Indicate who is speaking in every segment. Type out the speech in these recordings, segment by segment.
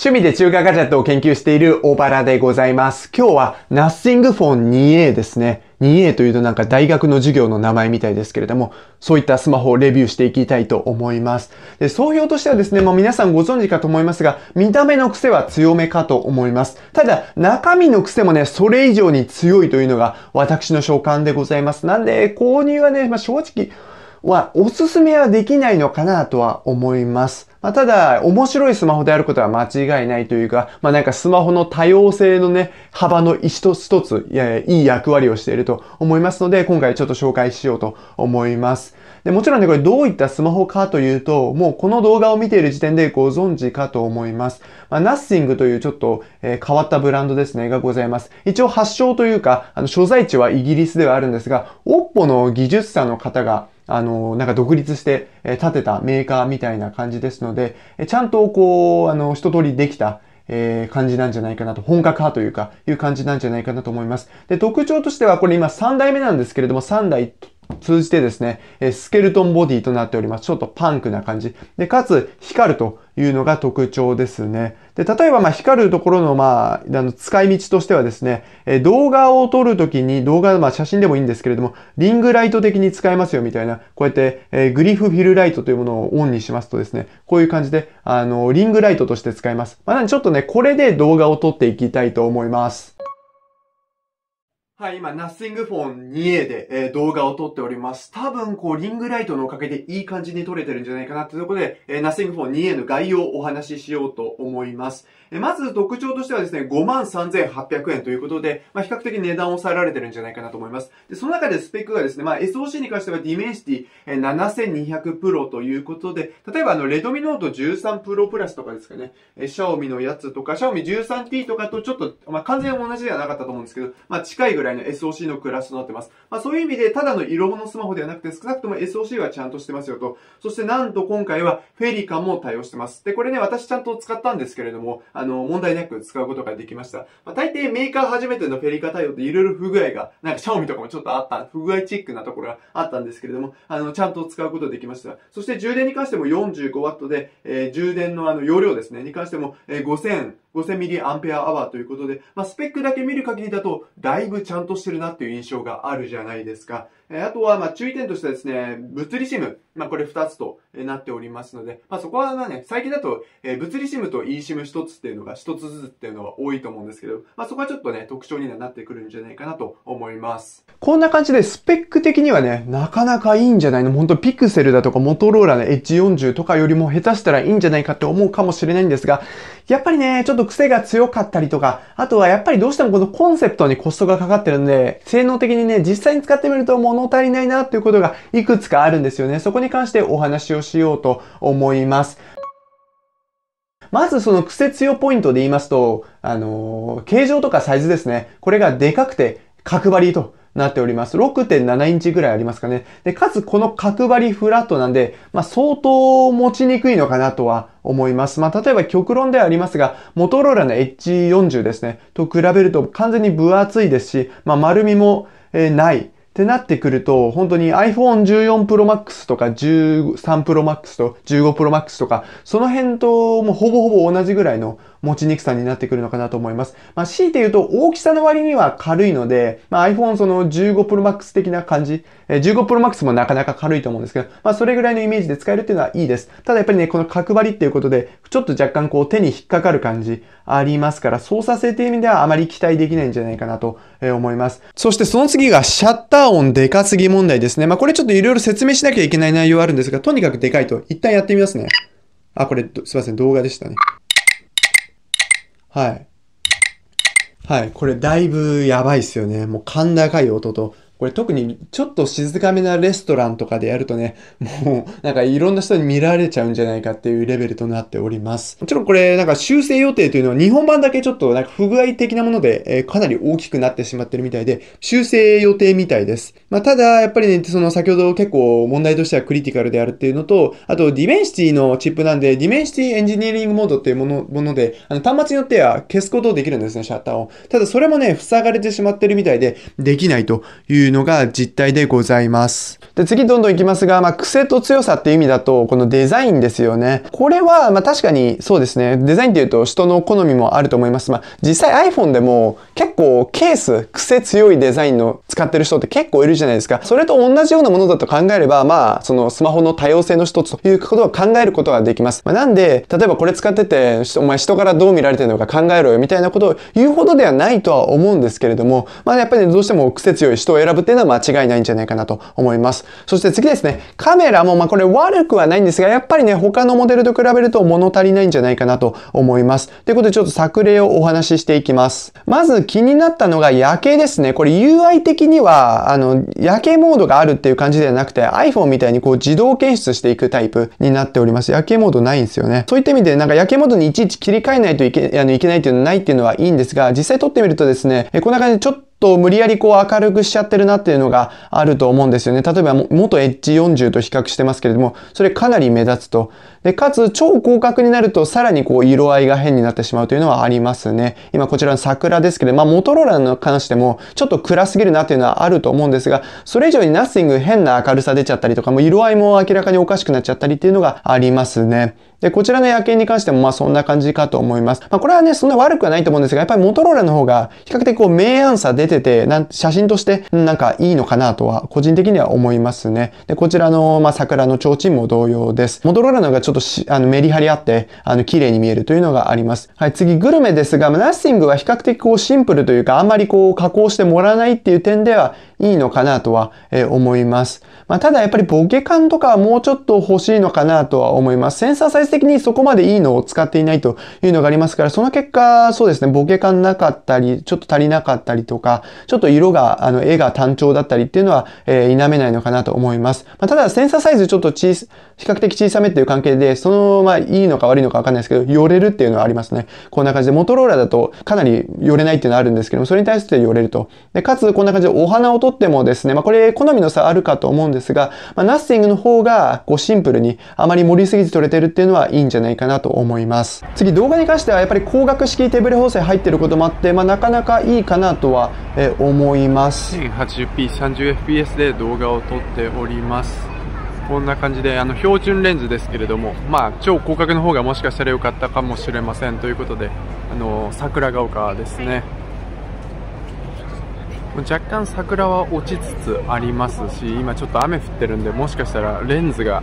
Speaker 1: 趣味で中華ガジェットを研究している小原でございます。今日は Nothing Phone 2A ですね。2A というとなんか大学の授業の名前みたいですけれども、そういったスマホをレビューしていきたいと思います。で、総評としてはですね、もう皆さんご存知かと思いますが、見た目の癖は強めかと思います。ただ、中身の癖もね、それ以上に強いというのが私の所感でございます。なんで、購入はね、まあ、正直はおすすめはできないのかなとは思います。まあ、ただ、面白いスマホであることは間違いないというか、まあ、なんかスマホの多様性のね、幅の一つ一つ、いい役割をしていると思いますので、今回ちょっと紹介しようと思います。で、もちろんね、これどういったスマホかというと、もうこの動画を見ている時点でご存知かと思います。まあ、n o t h というちょっと、えー、変わったブランドですね、がございます。一応発祥というか、あの、所在地はイギリスではあるんですが、Oppo の技術者の方が、あの、なんか独立して、え建てたメーカーみたいな感じですので、えちゃんとこう、あの、一通りできた、えー、感じなんじゃないかなと、本格派というか、いう感じなんじゃないかなと思います。で、特徴としては、これ今3代目なんですけれども、3代通じてですね、スケルトンボディとなっております。ちょっとパンクな感じ。で、かつ光るというのが特徴ですね。で、例えばまあ光るところのまあ、あの使い道としてはですね、え動画を撮るときに、動画、まあ写真でもいいんですけれども、リングライト的に使えますよみたいな、こうやって、えグリフフィルライトというものをオンにしますとですね、こういう感じで、あの、リングライトとして使えます。まあ、なんでちょっとね、これで動画を撮っていきたいと思います。はい、今、ナッシングフォン 2A で、えー、動画を撮っております。多分、こう、リングライトのおかげでいい感じに撮れてるんじゃないかなってところで、えー、ナッシングフォン 2A の概要をお話ししようと思います。えー、まず、特徴としてはですね、53,800円ということで、まあ、比較的値段を抑えられてるんじゃないかなと思います。で、その中でスペックがですね、まあ、SOC に関してはディメンシティ、え7200プロということで、例えば、あの、レドミノート13プロプラスとかですかね、えー、シャオミのやつとか、シャオミ 13T とかとちょっと、まあ、完全同じではなかったと思うんですけど、まあ、近いぐらいらいの SOC のクラスとなってます。まあ、そういう意味で、ただの色物スマホではなくて、少なくとも SOC はちゃんとしてますよと。そして、なんと今回は、フェリカも対応してます。で、これね、私ちゃんと使ったんですけれども、あの、問題なく使うことができました。まあ、大抵メーカー初めてのフェリカ対応っていろいろ不具合が、なんか、シャオミとかもちょっとあった、不具合チックなところがあったんですけれども、あの、ちゃんと使うことできました。そして、充電に関しても 45W で、えー、充電のあの、容量ですね、に関しても、えー、5000、5000mAh ということで、まあ、スペックだけ見る限りだと、だいぶちゃんとしてるなっていう印象があるじゃないですか。えあとは、ま注意点としてはですね、物理シム。まあ、これ2つとなっておりますので、まあ、そこはね、最近だと、え物理 SIM と eSIM 1つっていうのが、1つずつっていうのが多いと思うんですけど、まあ、そこはちょっとね、特徴にはなってくるんじゃないかなと思います。こんな感じで、スペック的にはね、なかなかいいんじゃないのほんとピクセルだとか、モトローラの H40 とかよりも下手したらいいんじゃないかって思うかもしれないんですが、やっぱりね、ちょっと癖が強かったりとか、あとはやっぱりどうしてもこのコンセプトにコストがかかってるんで、性能的にね、実際に使ってみると物足りないなっていうことがいくつかあるんですよね。そこに関してお話をしようと思います。まずその癖強ポイントで言いますと、あのー、形状とかサイズですね。これがでかくて角張りとなっております。6.7インチぐらいありますかね。で、かつこの角張りフラットなんで、まあ相当持ちにくいのかなとは思います。まあ例えば極論ではありますが、モトローラの H40 ですね。と比べると完全に分厚いですし、まあ丸みも、えー、ない。ってなってくると、本当に iPhone 14 Pro Max とか13 Pro Max と15 Pro Max とか、その辺ともうほぼほぼ同じぐらいの持ちにくさになってくるのかなと思います。まあ、強いて言うと大きさの割には軽いので、まあ、iPhone その15 Pro Max 的な感じ、え15 Pro Max もなかなか軽いと思うんですけど、まあ、それぐらいのイメージで使えるっていうのはいいです。ただやっぱりね、この角張りっていうことで、ちょっと若干こう手に引っかかる感じありますから、操作性という意味ではあまり期待できないんじゃないかなと思います。そしてその次がシャッター音でかすぎ問題ですね。まあ、これちょっと色々説明しなきゃいけない内容あるんですが、とにかくでかいと。一旦やってみますね。あ、これ、すいません、動画でしたね。はい。はい。これだいぶやばいっすよね。もう甲高い音とこれ特にちょっと静かめなレストランとかでやるとね、もうなんかいろんな人に見られちゃうんじゃないかっていうレベルとなっております。もちろんこれなんか修正予定というのは日本版だけちょっとなんか不具合的なもので、えー、かなり大きくなってしまってるみたいで、修正予定みたいです。まあ、ただやっぱりね、その先ほど結構問題としてはクリティカルであるっていうのと、あとディメンシティのチップなんで、ディメンシティエンジニアリングモードっていうものもので、あの端末によっては消すことできるんですね、シャッターを。ただそれもね、塞がれてしまってるみたいで、できないといういうのが実態でございます。で、次どんどん行きますが、まあ、癖と強さっていう意味だと、このデザインですよね。これは、まあ、確かにそうですね。デザインっていうと人の好みもあると思います。まあ、実際 iPhone でも結構ケース、癖強いデザインの使ってる人って結構いるじゃないですか。それと同じようなものだと考えれば、まあ、そのスマホの多様性の一つということを考えることができます。まあ、なんで、例えばこれ使ってて、お前人からどう見られてるのか考えろよみたいなことを言うほどではないとは思うんですけれども、まあ、やっぱりどうしても癖強い人を選ぶぶっていうのは間違いないんじゃないかなと思います。そして次ですね、カメラも、まあ、これ悪くはないんですが、やっぱりね、他のモデルと比べると物足りないんじゃないかなと思います。ということでちょっと作例をお話ししていきます。まず気になったのが夜景ですね。これ UI 的には、あの、夜景モードがあるっていう感じではなくて iPhone みたいにこう自動検出していくタイプになっております。夜景モードないんですよね。そういった意味でなんか夜景モードにいちいち切り替えないといけあのいけないっていうのはないっていうのはいいんですが、実際撮ってみるとですね、こんな感じでちょっとと無理やりこう明るくしちゃってるなっていうのがあると思うんですよね。例えば元 H40 と比較してますけれども、それかなり目立つと。で、かつ超広角になるとさらにこう色合いが変になってしまうというのはありますね。今こちらの桜ですけど、まあモトローラの関してもちょっと暗すぎるなっていうのはあると思うんですが、それ以上にナッシング変な明るさ出ちゃったりとか、もう色合いも明らかにおかしくなっちゃったりっていうのがありますね。で、こちらの夜景に関してもまあそんな感じかと思います。まあこれはね、そんな悪くはないと思うんですが、やっぱりモトローラの方が比較的こう明暗さ出てて、なん写真としてなんかいいのかなとは個人的には思いますね。で、こちらのまあ桜の提灯も同様です。モトローラの方がちょっとし、あの、メリハリあって、あの、綺麗に見えるというのがあります。はい、次、グルメですが、ナッシングは比較的こう、シンプルというか、あんまりこう、加工してもらわないっていう点では、いいのかなとは、え思います。まあ、ただやっぱりボケ感とかはもうちょっと欲しいのかなとは思います。センサーサイズ的にそこまでいいのを使っていないというのがありますから、その結果、そうですね、ボケ感なかったり、ちょっと足りなかったりとか、ちょっと色が、あの、絵が単調だったりっていうのは、えー、否めないのかなと思います。まあ、ただ、センサーサイズちょっと小さ、比較的小さめっていう関係で、その、まあ、いいのか悪いのかわかんないですけど、寄れるっていうのはありますね。こんな感じで、モトローラだとかなり寄れないっていうのはあるんですけども、それに対して寄れると。で、かつ、こんな感じでお花をとってもですね、まあ、これ好みの差あるかと思うんですが、まあ、ナッシングの方がこうシンプルにあまり盛りすぎず取れてるっていうのはいいんじゃないかなと思います。次動画に関してはやっぱり光学式手ブレ補正入ってることもあって、まあ、なかなかいいかなとは思います。1080p30fps で動画を撮っております。こんな感じであの標準レンズですけれども、まあ、超広角の方がもしかしたら良かったかもしれませんということであの桜ヶ丘ですね。はい若干桜は落ちつつありますし今ちょっと雨降ってるんでもしかしたらレンズが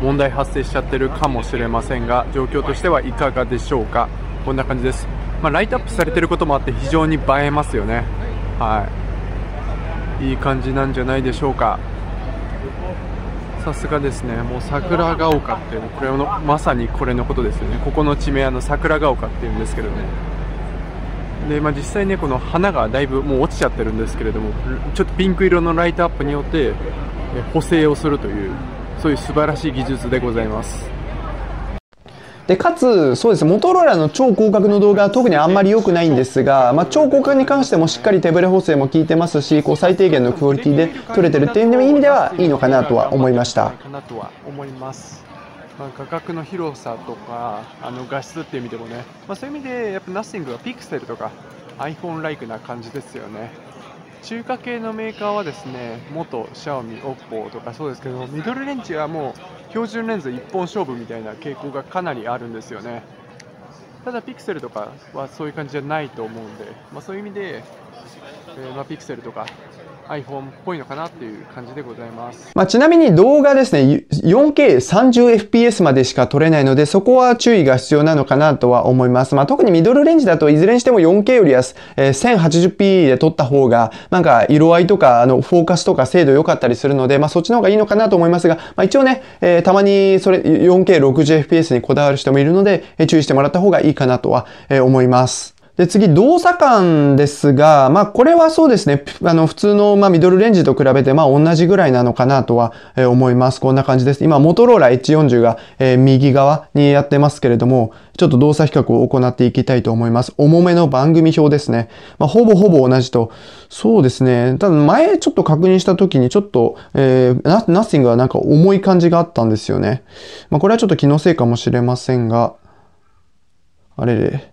Speaker 1: 問題発生しちゃってるかもしれませんが状況としてはいかがでしょうかこんな感じです、まあ、ライトアップされてることもあって非常に映えますよねはいいい感じなんじゃないでしょうかさすがですねもう桜が丘っていうこれのまさにこれのことですよねここの地名あの桜が丘っていうんですけどねで、まあ、実際ねこの花がだいぶもう落ちちゃってるんですけれどもちょっとピンク色のライトアップによって補正をするというそういう素晴らしい技術でございますでかつそうですモトローラの超広角の動画は特にあんまり良くないんですが、まあ、超広角に関してもしっかり手ぶれ補正も効いてますしこう最低限のクオリティで撮れてるっていう意味ではいいのかなとは思いました。画角の広さとかあの画質っていう意味でもね、まあ、そういう意味でやっぱナッシングはピクセルとか iPhone ライクな感じですよね中華系のメーカーはですね元シャオミ、オッポーとかそうですけどミドルレンジはもう標準レンズ1本勝負みたいな傾向がかなりあるんですよねただピクセルとかはそういう感じじゃないと思うんで、まあ、そういう意味で、えー、まあ、ピクセルとか iPhone っぽいのかなっていう感じでございます。まあ、ちなみに動画ですね、4K30fps までしか撮れないので、そこは注意が必要なのかなとは思います。まあ、特にミドルレンジだといずれにしても 4K よりは、え 1080p で撮った方が、なんか色合いとか、あの、フォーカスとか精度良かったりするので、まあ、そっちの方がいいのかなと思いますが、まあ、一応ね、えー、たまにそれ 4K60fps にこだわる人もいるので、え注意してもらった方がいいかなとは、え思います。で、次、動作感ですが、まあ、これはそうですね。あの、普通の、まあ、ミドルレンジと比べて、まあ、同じぐらいなのかなとは、え思います。こんな感じです。今、モトローラ H40 が、えー、右側にやってますけれども、ちょっと動作比較を行っていきたいと思います。重めの番組表ですね。まあ、ほぼほぼ同じと。そうですね。ただ、前ちょっと確認した時に、ちょっと、えー、ナッシングはなんか重い感じがあったんですよね。まあ、これはちょっと気のせいかもしれませんが、あれれ。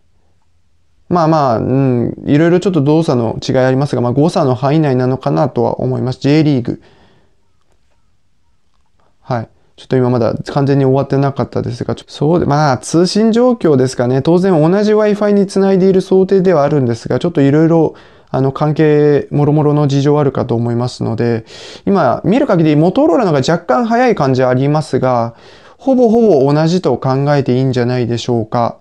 Speaker 1: まあまあ、うん、いろいろちょっと動作の違いありますが、まあ誤差の範囲内なのかなとは思います。J リーグ。はい。ちょっと今まだ完全に終わってなかったですが、そうで、まあ通信状況ですかね。当然同じ Wi-Fi につないでいる想定ではあるんですが、ちょっといろいろあの関係、もろもろの事情あるかと思いますので、今見る限りモトローラのが若干早い感じありますが、ほぼほぼ同じと考えていいんじゃないでしょうか。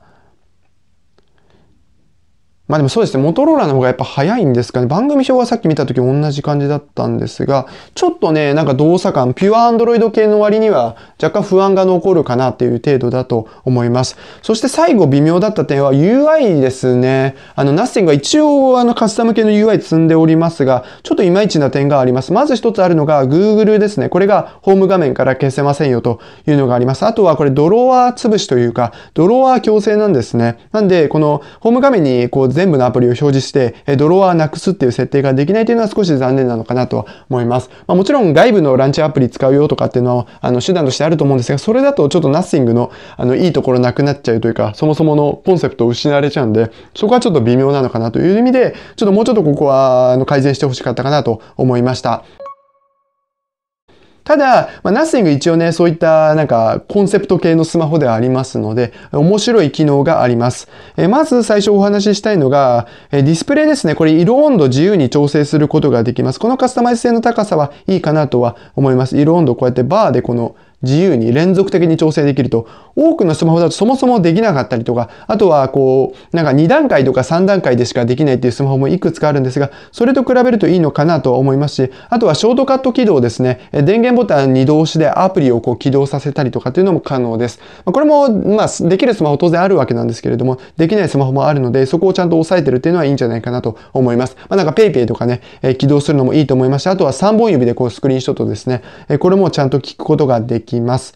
Speaker 1: まあでもそうですね、モトローラの方がやっぱ早いんですかね。番組表はさっき見た時同じ感じだったんですが、ちょっとね、なんか動作感、ピュアアンドロイド系の割には若干不安が残るかなっていう程度だと思います。そして最後微妙だった点は UI ですね。あの、Nothing は一応あのカスタム系の UI 積んでおりますが、ちょっといまいちな点があります。まず一つあるのが Google ですね。これがホーム画面から消せませんよというのがあります。あとはこれドロワー潰しというか、ドロワー強制なんですね。なんで、このホーム画面にこう全部のアプリを表示して、えドロワーなくすっていう設定ができないというのは少し残念なのかなとは思います。まあ、もちろん外部のランチアプリ使うよとかっていうのは、あの、手段としてあると思うんですが、それだとちょっとナッシングの、あの、いいところなくなっちゃうというか、そもそものコンセプトを失われちゃうんで、そこはちょっと微妙なのかなという意味で、ちょっともうちょっとここは、あの、改善してほしかったかなと思いました。ただ、まあ、n o ング一応ね、そういったなんかコンセプト系のスマホではありますので、面白い機能があります。えまず最初お話ししたいのが、えディスプレイですね。これ色温度自由に調整することができます。このカスタマイズ性の高さはいいかなとは思います。色温度こうやってバーでこの自由に連続的に調整できると、多くのスマホだとそもそもできなかったりとか、あとはこう、なんか2段階とか3段階でしかできないっていうスマホもいくつかあるんですが、それと比べるといいのかなとは思いますし、あとはショートカット起動ですね。電源ボタン2同士でアプリをこう起動させたりとかっていうのも可能です。これも、まあ、できるスマホ当然あるわけなんですけれども、できないスマホもあるので、そこをちゃんと押さえてるっていうのはいいんじゃないかなと思います。まあ、なんか PayPay とかね、起動するのもいいと思いましあとは3本指でこうスクリーンショットですね。これもちゃんと聞くことができきます。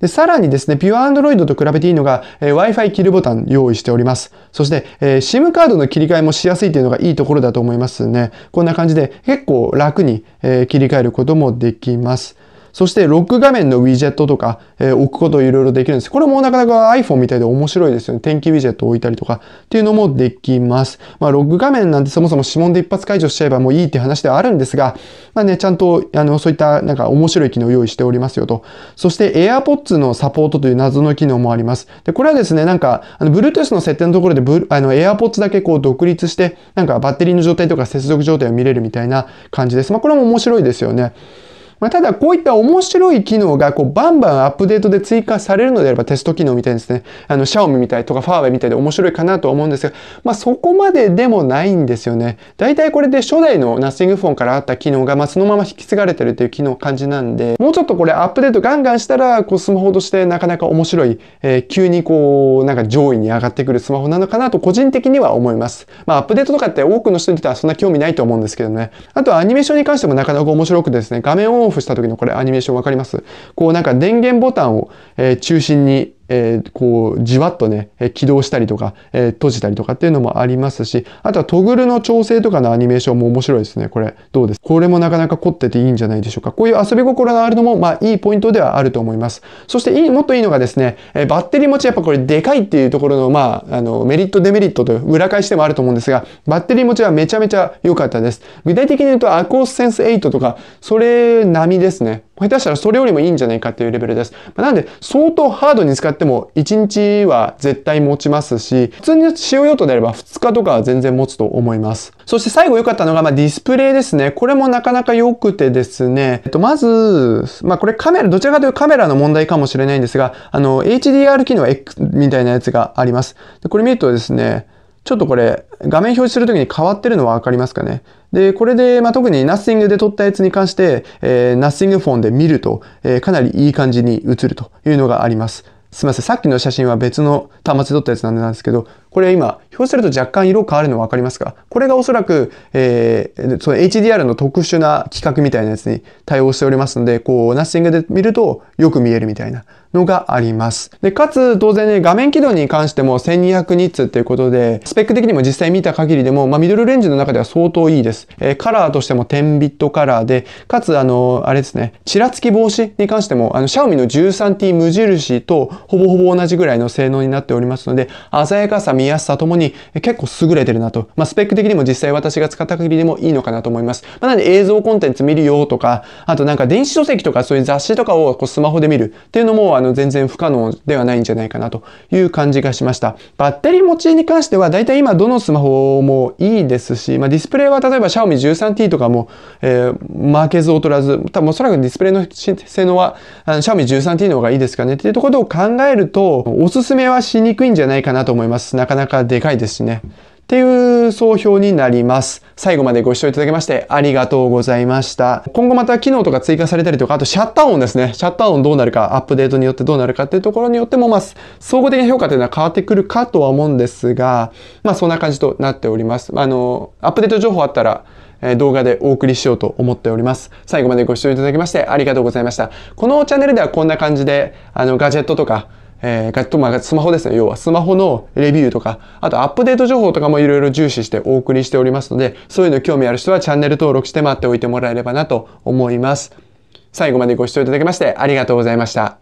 Speaker 1: で、さらにですね、ピュアアンドロイドと比べていいのが、えー、Wi-Fi 切るボタン用意しております。そして、えー、SIM カードの切り替えもしやすいというのがいいところだと思いますね。こんな感じで結構楽に、えー、切り替えることもできます。そしてロック画面のウィジェットとか、えー、置くこといろいろできるんです。これもなかなか iPhone みたいで面白いですよね。天気ウィジェット置いたりとかっていうのもできます。まあ、ロック画面なんてそもそも指紋で一発解除しちゃえばもういいって話ではあるんですが、まあね、ちゃんと、あの、そういったなんか面白い機能を用意しておりますよと。そして AirPods のサポートという謎の機能もあります。で、これはですね、なんか、あの、Bluetooth の設定のところであの、AirPods だけこう独立して、なんかバッテリーの状態とか接続状態を見れるみたいな感じです。まあ、これも面白いですよね。まあ、ただこういった面白い機能がこうバンバンアップデートで追加されるのであればテスト機能みたいですね。あの、シャオミみたいとかファーウェイみたいで面白いかなと思うんですが、まあ、そこまででもないんですよね。だいたいこれで初代のナッシングフォンからあった機能が、まあ、そのまま引き継がれてるっていう機能感じなんで、もうちょっとこれアップデートガンガンしたら、こうスマホとしてなかなか面白い、えー、急にこう、なんか上位に上がってくるスマホなのかなと個人的には思います。まあ、アップデートとかって多くの人にとってはそんな興味ないと思うんですけどね。あとはアニメーションに関してもなかなか面白くですね、画面をンオフした時のこれアニメーションわかりますこうなんか電源ボタンを、え中心にえー、こう、じわっとね、起動したりとか、えー、閉じたりとかっていうのもありますし、あとはトグルの調整とかのアニメーションも面白いですね。これ、どうですこれもなかなか凝ってていいんじゃないでしょうか。こういう遊び心があるのも、まあ、いいポイントではあると思います。そして、いい、もっといいのがですね、えー、バッテリー持ち、やっぱこれ、でかいっていうところの、まあ、あの、メリット、デメリットと裏返してもあると思うんですが、バッテリー持ちはめちゃめちゃ良かったです。具体的に言うと、アコースセンス8とか、それ並みですね。下手したらそれよりもいいんじゃないかっていうレベルです。なんで、相当ハードに使っても1日は絶対持ちますし、普通に使用用途であれば2日とかは全然持つと思います。そして最後良かったのが、まあ、ディスプレイですね。これもなかなか良くてですね、えっと、まず、まあ、これカメラ、どちらかというとカメラの問題かもしれないんですが、あの、HDR 機能 X みたいなやつがあります。でこれ見るとですね、ちょっとこれ、画面表示するときに変わってるのはわかりますかね。で、これで、まあ、特に Nothing で撮ったやつに関して、えー、Nothing フォンで見ると、えー、かなりいい感じに映るというのがあります。すいません。さっきの写真は別の端末で撮ったやつなんですけど、これ今、表すると若干色変わるの分かりますかこれがおそらく、えー、その HDR の特殊な規格みたいなやつに対応しておりますので、こう、ナッシングで見るとよく見えるみたいなのがあります。で、かつ、当然ね、画面起動に関しても1200ニッツっていうことで、スペック的にも実際見た限りでも、まあ、ミドルレンジの中では相当いいです。えー、カラーとしても10ビットカラーで、かつ、あの、あれですね、ちらつき防止に関しても、あの、シャオミの 13T 無印とほぼほぼ同じぐらいの性能になっておりますので、鮮やかさ、見見やすさともに結構優れてるなと。まあ、スペック的にも実際私が使った限りでもいいのかなと思います。まあ、なんで映像コンテンツ見るよとか、あとなんか電子書籍とかそういう雑誌とかをこうスマホで見るっていうのもあの全然不可能ではないんじゃないかなという感じがしました。バッテリー持ちに関しては大体今どのスマホもいいですし、まあ、ディスプレイは例えば Xiaomi 13T とかも、えー、負けず劣らず、多分おそらくディスプレイの性能はあの Xiaomi 13T の方がいいですかねっていうところを考えると、おすすめはしにくいんじゃないかなと思います。なかなかでかいですしね。っていう総評になります。最後までご視聴いただきましてありがとうございました。今後また機能とか追加されたりとか、あとシャッター音ですね。シャッター音どうなるか、アップデートによってどうなるかっていうところによっても、まあ、総合的な評価というのは変わってくるかとは思うんですが、まあそんな感じとなっております。あの、アップデート情報あったら、動画でお送りしようと思っております。最後までご視聴いただきましてありがとうございました。このチャンネルではこんな感じで、あの、ガジェットとか、えー、と、まあ、スマホですね。要はスマホのレビューとか、あとアップデート情報とかもいろいろ重視してお送りしておりますので、そういうの興味ある人はチャンネル登録して待っておいてもらえればなと思います。最後までご視聴いただきましてありがとうございました。